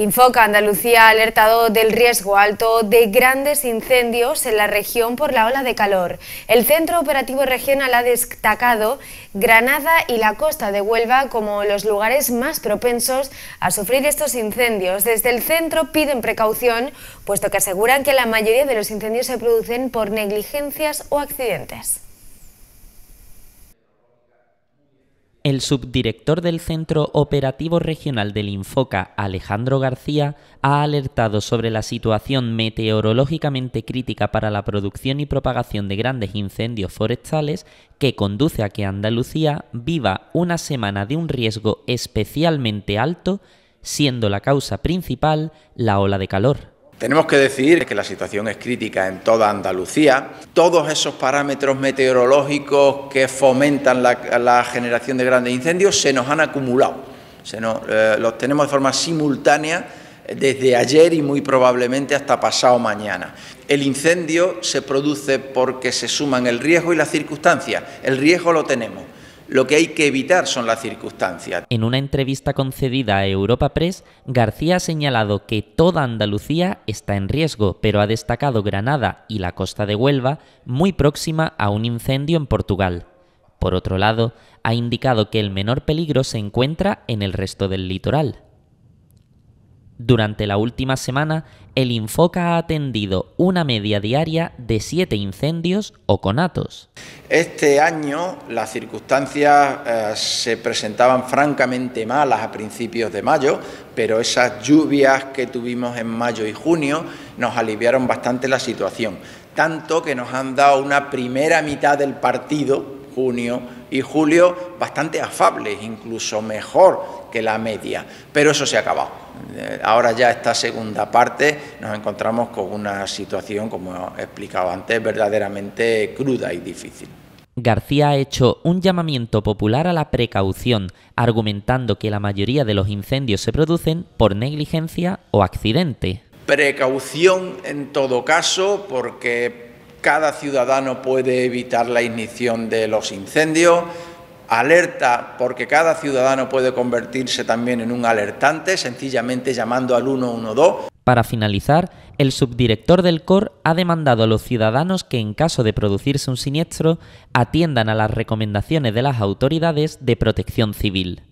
Infoca Andalucía alertado del riesgo alto de grandes incendios en la región por la ola de calor. El Centro Operativo Regional ha destacado Granada y la costa de Huelva como los lugares más propensos a sufrir estos incendios. Desde el centro piden precaución, puesto que aseguran que la mayoría de los incendios se producen por negligencias o accidentes. El subdirector del Centro Operativo Regional del Infoca, Alejandro García, ha alertado sobre la situación meteorológicamente crítica para la producción y propagación de grandes incendios forestales que conduce a que Andalucía viva una semana de un riesgo especialmente alto, siendo la causa principal la ola de calor. Tenemos que decir que la situación es crítica en toda Andalucía. Todos esos parámetros meteorológicos que fomentan la, generación de grandes incendios se nos han acumulado. Eh, los tenemos de forma simultánea desde ayer y muy probablemente hasta pasado mañana. El incendio se produce porque se suman el riesgo y las circunstancias. El riesgo lo tenemos lo que hay que evitar son las circunstancias. En una entrevista concedida a Europa Press, García ha señalado que toda Andalucía está en riesgo, pero ha destacado Granada y la costa de Huelva muy próxima a un incendio en Portugal. Por otro lado, ha indicado que el menor peligro se encuentra en el resto del litoral. Durante la última semana, el Infoca ha atendido una media diaria de siete incendios o conatos. Este año las circunstancias eh, se presentaban francamente malas a principios de mayo, pero esas lluvias que tuvimos en mayo y junio nos aliviaron bastante la situación, tanto que nos han dado una primera mitad del partido, junio, y julio bastante afable, incluso mejor que la media. Pero eso se ha acabado. Eh, ahora ya esta segunda parte nos encontramos con una situación, como he explicado antes, verdaderamente cruda y difícil. García ha hecho un llamamiento popular a la precaución, argumentando que la mayoría de los incendios se producen por negligencia o accidente. Precaución en todo caso, porque cada ciudadano puede evitar la ignición de los incendios, alerta porque cada ciudadano puede convertirse también en un alertante, sencillamente llamando al 112. Para finalizar, el subdirector del COR ha demandado a los ciudadanos que en caso de producirse un siniestro atiendan a las recomendaciones de las autoridades de protección civil.